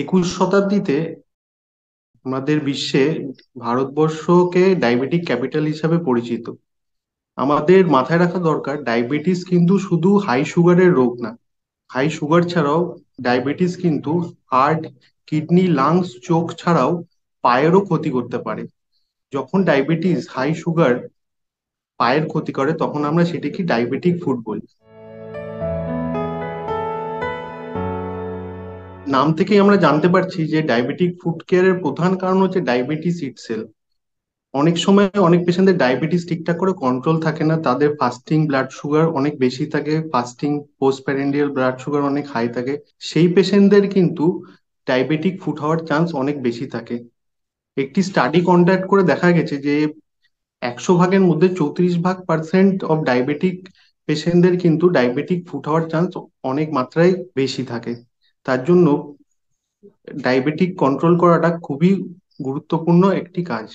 একুশ শতাব্দীতে আমাদের বিশ্বে ভারতবর্ষকে ডায়াবেটিক ক্যাপিটাল হিসাবে পরিচিত আমাদের মাথায় রাখা দরকার ডায়াবেটিস কিন্তু শুধু হাই সুগারের রোগ না হাই সুগার ছাড়াও ডায়াবেটিস কিন্তু হার্ট কিডনি লাংস চোখ ছাড়াও পায়েরও ক্ষতি করতে পারে যখন ডায়াবেটিস হাই সুগার পায়ের ক্ষতি করে তখন আমরা সেটাকে ডায়াবেটিক ফুড বলি নাম থেকেই আমরা জানতে পারছি যে ডায়াবেটিক ফুড কেয়ারের প্রধান কারণ হচ্ছে ডায়াবেটিস সেল অনেক সময় অনেক পেশেন্টদের ডায়াবেটিস ঠিকঠাক করে কন্ট্রোল থাকে না তাদের ফাস্টিং ব্লাড সুগার অনেক বেশি থাকে fasting post prandial blood sugar অনেক হাই থাকে সেই পেশেন্টদের কিন্তু ডায়াবেটিক ফুড হওয়ার চান্স অনেক বেশি থাকে একটি স্টাডি কন্ডাক্ট করে দেখা গেছে যে একশো ভাগের মধ্যে চৌত্রিশ ভাগ পার্সেন্ট অফ ডায়াবেটিক পেশেন্টদের কিন্তু ডায়াবেটিক ফুড হওয়ার চান্স অনেক মাত্রায় বেশি থাকে তার জন্য ডায়াবেটিক কন্ট্রোল করাটা খুবই গুরুত্বপূর্ণ একটি কাজ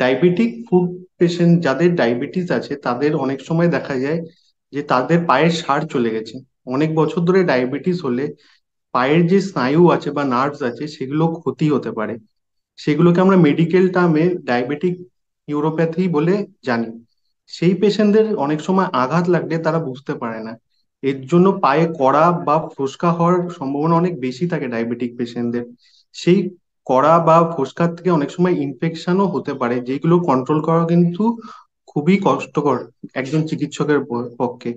ডায়াবেটিক ফুড পেশেন্ট যাদের ডায়াবেটিস আছে তাদের অনেক সময় দেখা যায় যে তাদের পায়ের সার চলে গেছে অনেক বছর ধরে ডায়াবেটিস হলে পায়ের যে স্নায়ু আছে বা নার্ভস আছে সেগুলো ক্ষতি হতে পারে সেগুলোকে আমরা মেডিকেল টার্মে ডায়াবেটিক নিউরোপ্যাথি বলে জানি সেই পেশেন্টদের অনেক সময় আঘাত লাগলে তারা বুঝতে পারে না এর জন্য পায়ে কড়া বা ফোসকা হওয়ার সম্ভাবনা অনেক বেশি থাকে ডায়াবেটিক পেশেন্টদের সেই কড়া বা ফোসকার থেকে অনেক সময় ইনফেকশনও হতে পারে যেগুলো কন্ট্রোল করা কিন্তু খুবই কষ্টকর একজন চিকিৎসকের পক্ষে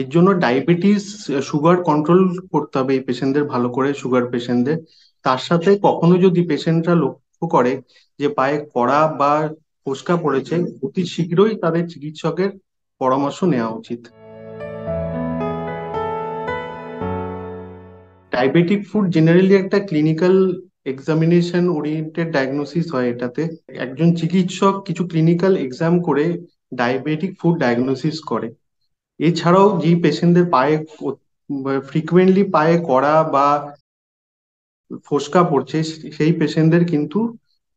এর জন্য ডায়াবেটিস সুগার কন্ট্রোল করতে হবে এই পেশেন্টদের ভালো করে সুগার পেশেন্টদের তার সাথে কখনো যদি পেশেন্টরা লক্ষ্য করে যে পায়ে কড়া বা ফোসকা পড়েছে অতি শীঘ্রই তাদের চিকিৎসকের পরামর্শ নেওয়া উচিত ডায়াবেটিক ফুড জেনারেলি একটা ক্লিনিক্যাল এক্সামিনেশন ওরিয়েন্টেড ডায়াগনোসিস হয় এটাতে একজন চিকিৎসক কিছু ক্লিনিক্যাল এক্সাম করে ডায়াবেটিক ফুড ডায়াগনোসিস করে এছাড়াও যে পেশেন্টদের পায়ে ফ্রিকুয়েন্টলি পায়ে কড়া বা ফোসকা পড়ছে সেই পেশেন্টদের কিন্তু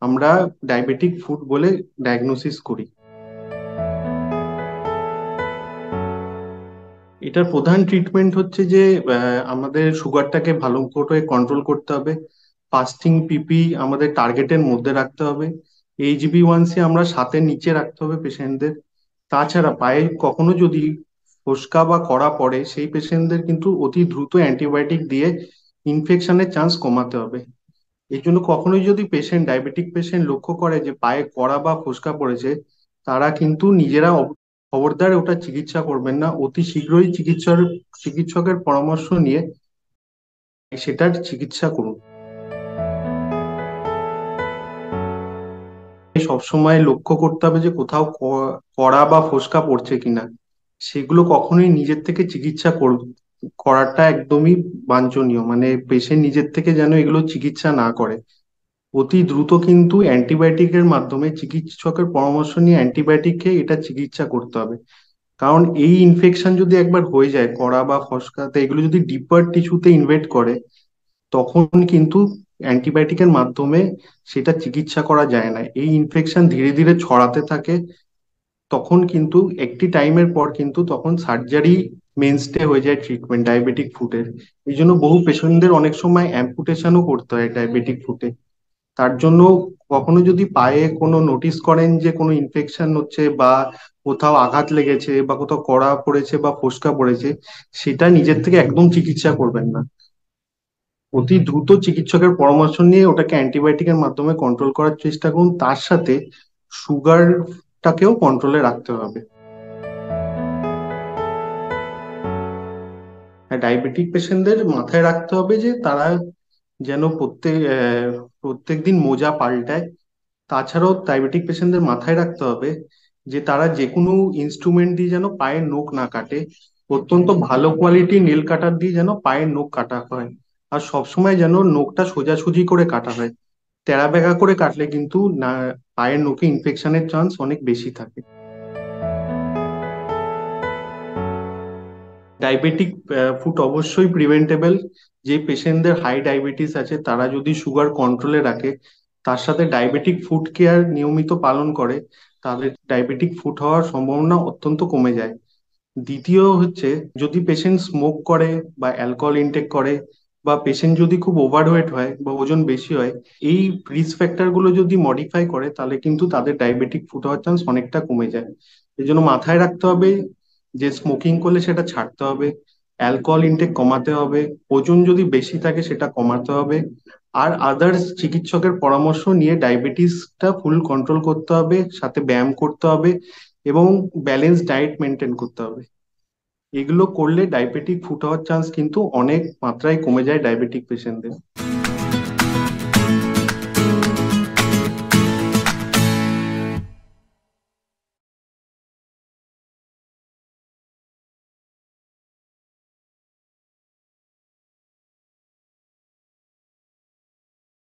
আমরা ডায়াবেটিক ফুড বলে ডায়াগনোসিস করি এটার প্রধান ট্রিটমেন্ট হচ্ছে যে আমাদের সুগারটাকে ভালো করে কন্ট্রোল করতে হবে ফাস্টিং পিপি আমাদের টার্গেটের মধ্যে রাখতে হবে এইচবি ওয়ানসি আমরা সাথে নিচে রাখতে হবে পেশেন্টদের তাছাড়া পায়ে কখনো যদি ফোসকা বা কড়া পড়ে সেই পেশেন্টদের কিন্তু অতি দ্রুত অ্যান্টিবায়োটিক দিয়ে ইনফেকশনের চান্স কমাতে হবে এই জন্য কখনোই যদি পেশেন্ট ডায়াবেটিক পেশেন্ট লক্ষ্য করে যে পায়ে কড়া বা ফোসকা পড়েছে তারা কিন্তু নিজেরা খবরদার ওটা চিকিৎসা করবেন না অতি শীঘ্রই চিকিৎসার চিকিৎসকের পরামর্শ নিয়ে সেটার চিকিৎসা করুন সবসময় লক্ষ্য করতে হবে যে কোথাও কড়া বা ফোসকা পড়ছে কিনা সেগুলো কখনোই নিজের থেকে চিকিৎসা করাটা একদমই বাঞ্ছনীয় মানে পেশেন্ট নিজের থেকে যেন এগুলো চিকিৎসা না করে অতি দ্রুত কিন্তু অ্যান্টিবায়োটিকের মাধ্যমে চিকিৎসকের পরামর্শ নিয়ে অ্যান্টিবায়োটিক খেয়ে এটা চিকিৎসা করতে হবে কারণ এই ইনফেকশন যদি একবার হয়ে যায় কড়া বা ফসকাতে এগুলো যদি ডিপার টিস্যুতে ইনভেট করে তখন কিন্তু অ্যান্টিবায়োটিকের মাধ্যমে সেটা চিকিৎসা করা যায় না এই ইনফেকশন ধীরে ধীরে ছড়াতে থাকে তখন কিন্তু একটি টাইমের পর কিন্তু তখন সার্জারি মেনস্টে হয়ে যায় ট্রিটমেন্ট ডায়াবেটিক ফুটের এই জন্য বহু পেশেন্টদের অনেক সময় অ্যাম্পুটেশনও করতে হয় ডায়াবেটিক ফুটে তার জন্য কখনো যদি পায়ে কোনো নোটিস করেন যে কোনো ইনফেকশন হচ্ছে বা কোথাও আঘাত লেগেছে বা কোথাও কড়া পড়েছে বা ফোসকা পড়েছে সেটা নিজের থেকে একদম চিকিৎসা করবেন না অতি দ্রুত চিকিৎসকের পরামর্শ নিয়ে ওটাকে অ্যান্টিবায়োটিকের মাধ্যমে কন্ট্রোল করার চেষ্টা করুন তার সাথে সুগারটাকেও কন্ট্রোলে রাখতে হবে ডায়াবেটিক হ্যাঁ, পেশেন্টদের মাথায় রাখতে হবে যে তারা যেন প্রত্যেক প্রত্যেক দিন মোজা পাল্টায় তাছাড়াও ডায়াবেটিক পেশেন্টদের মাথায় রাখতে হবে যে তারা যে কোনো ইনস্ট্রুমেন্ট দিয়ে যেন পায়ের নখ না কাটে অত্যন্ত ভালো কোয়ালিটি নীল কাটার দিয়ে যেন পায়ের নখ কাটা হয় আর সবসময় যেন নোখটা সোজাসুজি করে কাটা হয় তেরা ব্যাগা করে কাটলে কিন্তু না পায়ের নখে ইনফেকশনের চান্স অনেক বেশি থাকে ডায়াবেটিক ফুড অবশ্যই প্রিভেন্টেবল যে পেশেন্টদের হাই ডায়াবেটিস আছে তারা যদি সুগার কন্ট্রোলে রাখে তার সাথে ডায়াবেটিক ফুড কেয়ার নিয়মিত পালন করে তাহলে ডায়াবেটিক ফুড হওয়ার সম্ভাবনা অত্যন্ত কমে যায় দ্বিতীয় হচ্ছে যদি পেশেন্ট স্মোক করে বা অ্যালকোহল ইনটেক করে বা পেশেন্ট যদি খুব ওভারওয়েট হয় বা ওজন বেশি হয় এই রিস্ক ফ্যাক্টরগুলো যদি মডিফাই করে তাহলে কিন্তু তাদের ডায়াবেটিক ফুড হওয়ার চান্স অনেকটা কমে যায় এই জন্য মাথায় রাখতে হবে যে স্মোকিং করলে সেটা ছাড়তে হবে অ্যালকোহল ইনটেক কমাতে হবে ওজন যদি বেশি থাকে সেটা কমাতে হবে আর আদার্স চিকিৎসকের পরামর্শ নিয়ে ডায়াবেটিসটা ফুল কন্ট্রোল করতে হবে সাথে ব্যায়াম করতে হবে এবং ব্যালেন্স ডায়েট মেনটেন করতে হবে এগুলো করলে ডায়াবেটিক ফুট হওয়ার চান্স কিন্তু অনেক মাত্রায় কমে যায় ডায়াবেটিক পেশেন্টদের